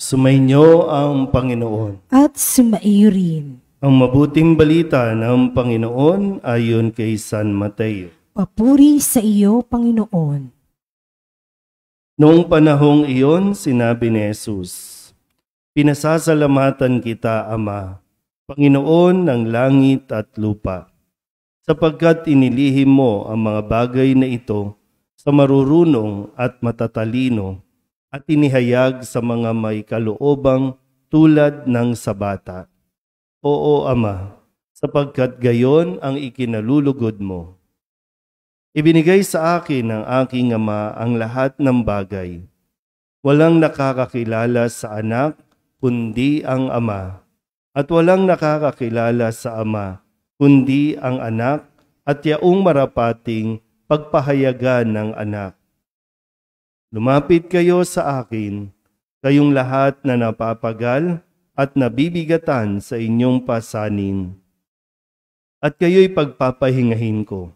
Sumainyo ang Panginoon. At sumaiyo rin. Ang mabuting balita ng Panginoon ayon kay San Mateo. Papuri sa iyo, Panginoon. Noong panahong iyon, sinabi ni Jesus, Pinasasalamatan kita, Ama, Panginoon ng langit at lupa, sapagkat inilihim mo ang mga bagay na ito sa marurunong at matatalino at inihayag sa mga may kaloobang tulad ng sabata. Oo, Ama, sapagkat gayon ang ikinalulugod mo. Ibinigay sa akin ng aking ama ang lahat ng bagay. Walang nakakakilala sa anak kundi ang ama, at walang nakakakilala sa ama kundi ang anak at yaong marapating pagpahayagan ng anak Lumapit kayo sa akin, kayong lahat na napapagal at nabibigatan sa inyong pasanin. At kayo'y pagpapahingahin ko.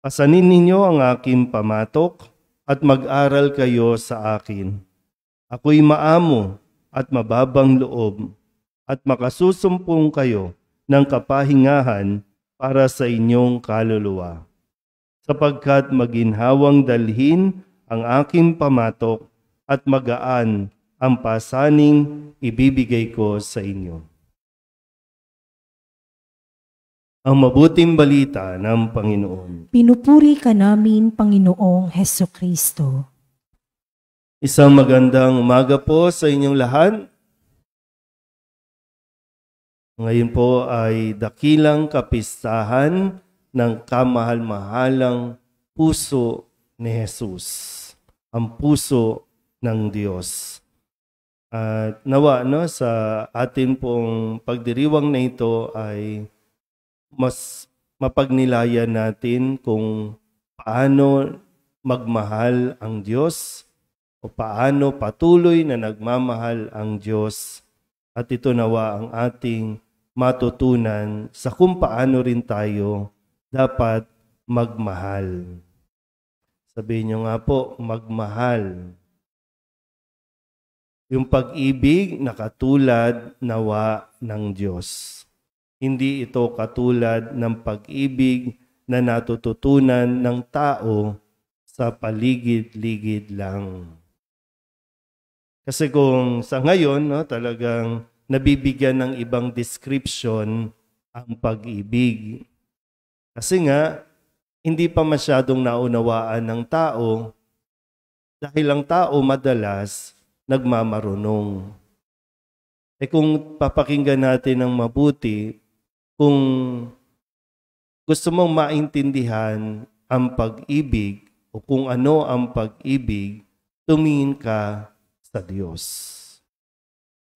Pasanin ninyo ang aking pamatok at mag-aral kayo sa akin. Ako'y maamo at mababang loob at makasusumpong kayo ng kapahingahan para sa inyong kaluluwa. Sapagkat maginhawang dalhin ang aking pamatok at magaan ang pasaning ibibigay ko sa inyo. Ang mabuting balita ng Panginoon. Pinupuri ka namin, Panginoong Heso Kristo. Isang magandang umaga po sa inyong lahat. Ngayon po ay dakilang kapistahan ng kamahal-mahalang puso ni Jesus, ang puso ng Diyos. At nawa no, sa atin pong pagdiriwang na ito ay mas mapagnilaya natin kung paano magmahal ang Diyos o paano patuloy na nagmamahal ang Diyos. At ito nawa ang ating matutunan sa kung paano rin tayo dapat magmahal. Sabihin nyo nga po, magmahal. Yung pag-ibig na katulad nawa ng Diyos. Hindi ito katulad ng pag-ibig na natututunan ng tao sa paligid-ligid lang. Kasi kung sa ngayon, no, talagang nabibigyan ng ibang description ang pag-ibig. Kasi nga, hindi pa masyadong naunawaan ng tao dahil ang tao madalas nagmamarunong. Eh kung papakinggan natin ng mabuti, kung gusto mong maintindihan ang pag-ibig o kung ano ang pag-ibig, tumingin ka sa Diyos.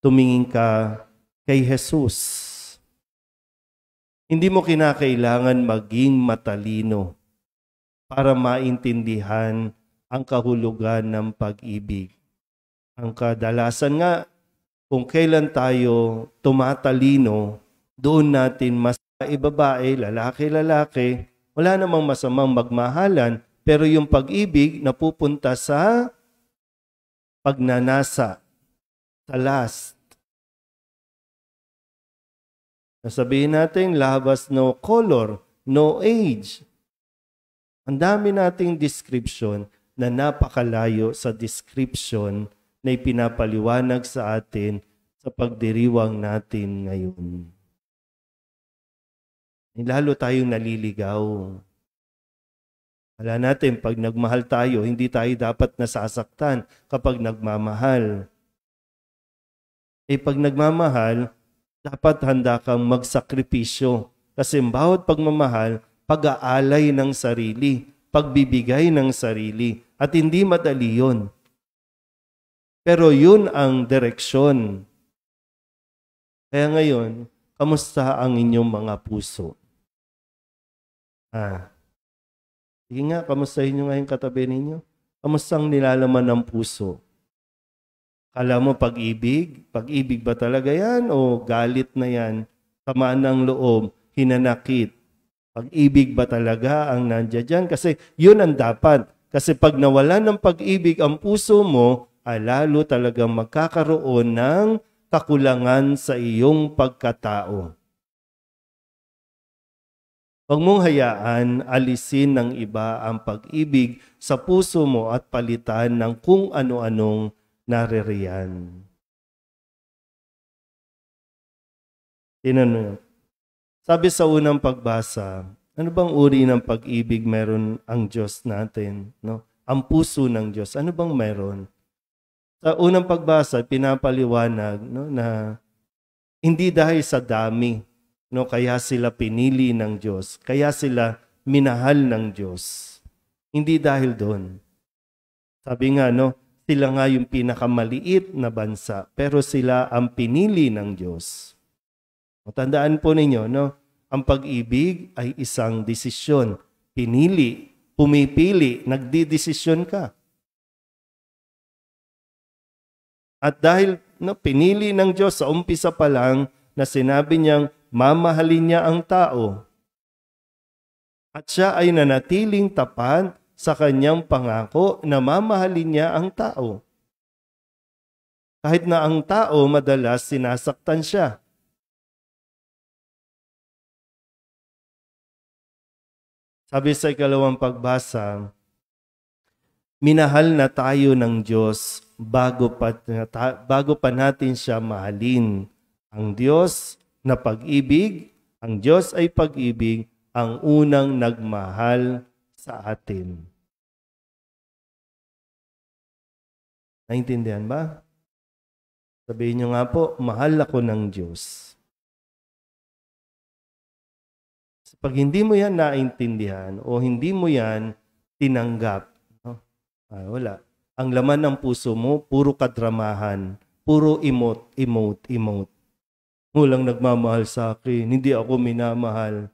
Tumingin ka kay Jesus. Hindi mo kinakailangan maging matalino para maintindihan ang kahulugan ng pag-ibig. Ang kadalasan nga, kung kailan tayo tumatalino, doon natin mas babae, lalaki, lalaki, wala namang masamang magmahalan, pero yung pag-ibig napupunta sa pagnanasa, sa last. Nasabihin natin, labas no color, no age, ang dami nating description na napakalayo sa description na ipinapaliwanag sa atin sa pagdiriwang natin ngayon. Lalo tayong naliligaw. Wala natin, pag nagmahal tayo, hindi tayo dapat nasasaktan kapag nagmamahal. Eh pag nagmamahal, dapat handa kang magsakripisyo. Kasi bawat pagmamahal, pag-aalay ng sarili, pagbibigay ng sarili. At hindi madali yun. Pero yun ang direksyon. Kaya ngayon, kamusta ang inyong mga puso? Ah. Sige nga, kamustahin nyo ngayon katabi ninyo. Kamusta ang nilalaman ng puso? Kala mo pag-ibig? Pag-ibig ba talaga yan? O galit na yan? Tamaan ng loob? Hinanakit? Pag-ibig ba talaga ang nandiyan dyan? Kasi yun ang dapat. Kasi pag nawalan ng pag-ibig ang puso mo, alalo ah, talagang magkakaroon ng kakulangan sa iyong pagkatao. Huwag mong hayaan alisin ng iba ang pag-ibig sa puso mo at palitan ng kung ano-anong naririyan. Tinanong sabi sa unang pagbasa, ano bang uri ng pag-ibig meron ang Diyos natin? No? Ang puso ng Diyos, ano bang meron? Sa unang pagbasa, pinapaliwanag no, na hindi dahil sa dami, no, kaya sila pinili ng Diyos, kaya sila minahal ng Diyos. Hindi dahil doon. Sabi nga, no, sila nga yung pinakamaliit na bansa, pero sila ang pinili ng Diyos. Tandaan po ninyo, no? Ang pag-ibig ay isang desisyon. Pinili, pumipili, nagdidesisyon ka. At dahil no, pinili ng Diyos sa umpisa pa lang na sinabi niyang mamahalin niya ang tao. At siya ay nanatiling tapat sa kanyang pangako na mamahalin niya ang tao. Kahit na ang tao madalas sinasaktan siya. Sabi sa ikalawang pagbasa, minahal na tayo ng Diyos bago pa, bago pa natin siya mahalin. Ang Diyos na pag-ibig, ang Diyos ay pag-ibig, ang unang nagmahal sa atin. Naintindihan ba? Sabihin niyo nga po, mahal ako ng Diyos. Pag hindi mo yan naintindihan o hindi mo yan tinanggap, no? ah, wala. Ang laman ng puso mo, puro kadramahan, puro emote, emote, emote. Walang nagmamahal sa akin, hindi ako minamahal.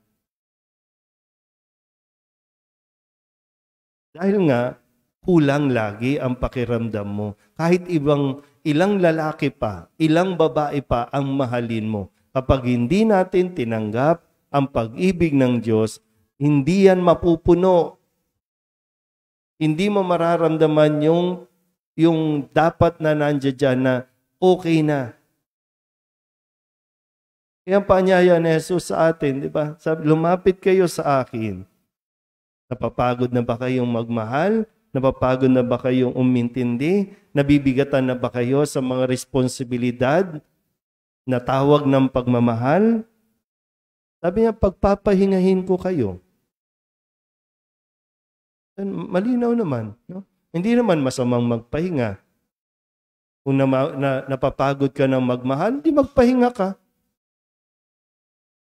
Dahil nga, kulang lagi ang pakiramdam mo. Kahit ibang ilang lalaki pa, ilang babae pa ang mahalin mo. Kapag hindi natin tinanggap ang pag-ibig ng Diyos, hindi yan mapupuno. Hindi mo mararamdaman yung, yung dapat na nandiyan dyan na okay na. Kaya ang paanyaya ni Jesus sa atin, di ba? Sabi, lumapit kayo sa akin. Napapagod na ba kayong magmahal? Napapagod na ba kayong umintindi? Nabibigatan na ba kayo sa mga responsibilidad na tawag ng pagmamahal? Sabi niya, pagpapahingahin ko kayo. Malinaw naman. No? Hindi naman masamang magpahinga. Kung na, na, napapagod ka ng magmahal, hindi magpahinga ka.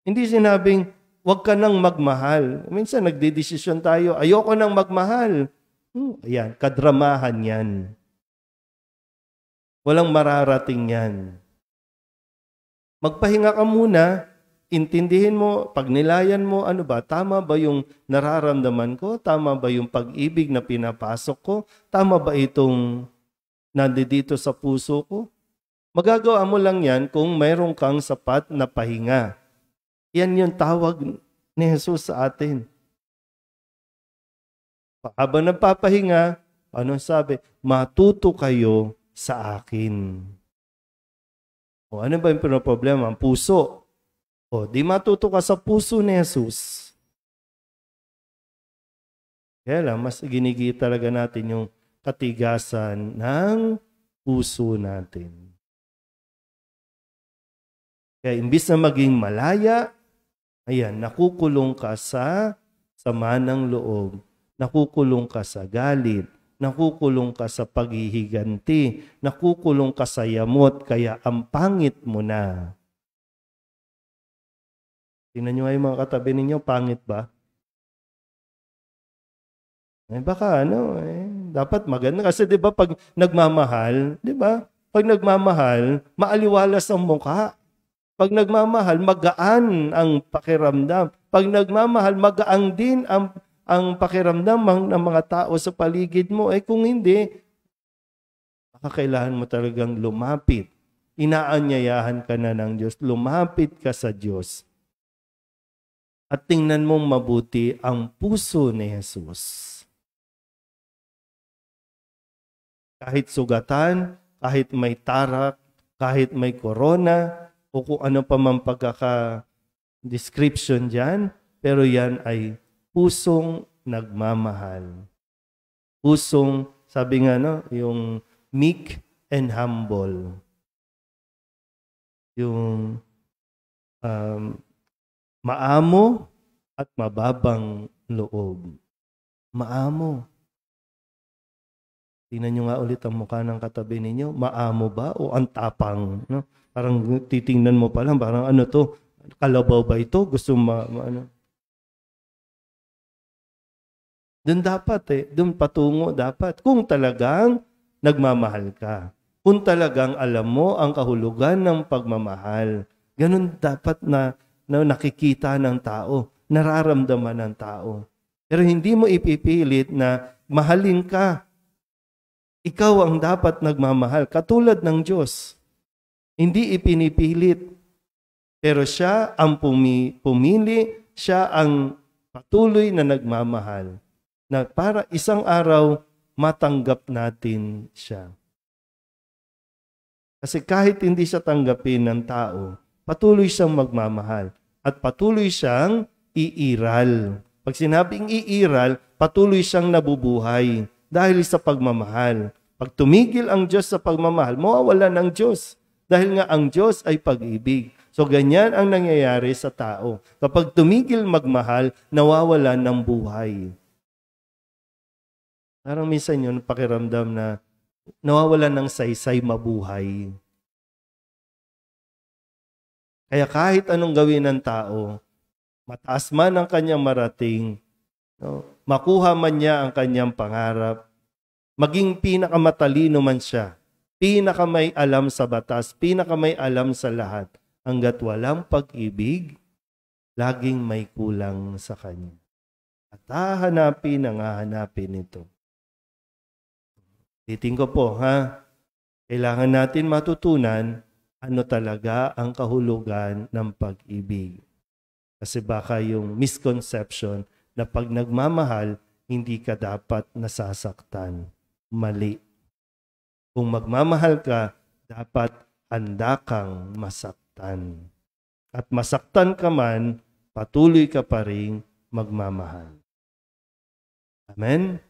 Hindi sinabing, wag ka nang magmahal. Minsan nagdidesisyon tayo, ayoko nang magmahal. Hmm, ayan, kadramahan yan. Walang mararating yan. Magpahinga ka muna intindihin mo, pagnilayan mo, ano ba, tama ba yung nararamdaman ko? Tama ba yung pag-ibig na pinapasok ko? Tama ba itong nandito sa puso ko? Magagawa mo lang yan kung mayroon kang sapat na pahinga. Yan yung tawag ni Jesus sa atin. Habang nagpapahinga, ano sabi? Matuto kayo sa akin. O ano ba yung problema? Ang puso. O, di matuto ka sa puso ni Jesus. Kaya lang, mas ginigit talaga natin yung katigasan ng puso natin. Kaya imbis na maging malaya, ayan, nakukulong ka sa sama ng loob, nakukulong ka sa galit, nakukulong ka sa paghihiganti, nakukulong ka sa yamot, kaya ang pangit mo na. Tingnan nyo nga mga katabi ninyo, pangit ba? Eh, baka ano, eh, dapat maganda. Kasi di ba pag nagmamahal, di ba? Pag nagmamahal, maaliwalas ang mukha. Pag nagmamahal, magaan ang pakiramdam. Pag nagmamahal, magaan din ang, ang pakiramdam ng mga tao sa paligid mo. Eh kung hindi, baka kailangan mo talagang lumapit. Inaanyayahan ka na ng Diyos. Lumapit ka sa Diyos at tingnan mong mabuti ang puso ni Jesus. Kahit sugatan, kahit may tarak, kahit may corona, o kung ano pa man pagkaka-description dyan, pero yan ay pusong nagmamahal. Pusong, sabi nga no, yung meek and humble. Yung um, maamo at mababang loob. Maamo. Tingnan nyo nga ulit ang mukha ng katabi ninyo. Maamo ba o ang tapang? No? Parang titingnan mo pa lang, parang ano to, kalabaw ba ito? Gusto ma, ma ano? Doon dapat eh, doon patungo dapat. Kung talagang nagmamahal ka. Kung talagang alam mo ang kahulugan ng pagmamahal. Ganun dapat na no, nakikita ng tao, nararamdaman ng tao. Pero hindi mo ipipilit na mahalin ka. Ikaw ang dapat nagmamahal, katulad ng Diyos. Hindi ipinipilit. Pero siya ang pumi- pumili, siya ang patuloy na nagmamahal. Na para isang araw, matanggap natin siya. Kasi kahit hindi siya tanggapin ng tao, patuloy siyang magmamahal at patuloy siyang iiral. Pag sinabing iiral, patuloy siyang nabubuhay dahil sa pagmamahal. Pag tumigil ang Diyos sa pagmamahal, mawawala ng Diyos dahil nga ang Diyos ay pag-ibig. So ganyan ang nangyayari sa tao. Kapag tumigil magmahal, nawawala ng buhay. Parang minsan yun pakiramdam na nawawala ng saysay mabuhay. Kaya kahit anong gawin ng tao, mataas man ang kanyang marating, no, makuha man niya ang kanyang pangarap, maging pinakamatalino man siya, pinakamay alam sa batas, pinakamay alam sa lahat, hanggat walang pag-ibig, laging may kulang sa kanya. At hahanapin ang hahanapin ito. Titing ko po, ha? Kailangan natin matutunan ano talaga ang kahulugan ng pag-ibig. Kasi baka yung misconception na pag nagmamahal, hindi ka dapat nasasaktan. Mali. Kung magmamahal ka, dapat handa kang masaktan. At masaktan ka man, patuloy ka pa rin magmamahal. Amen?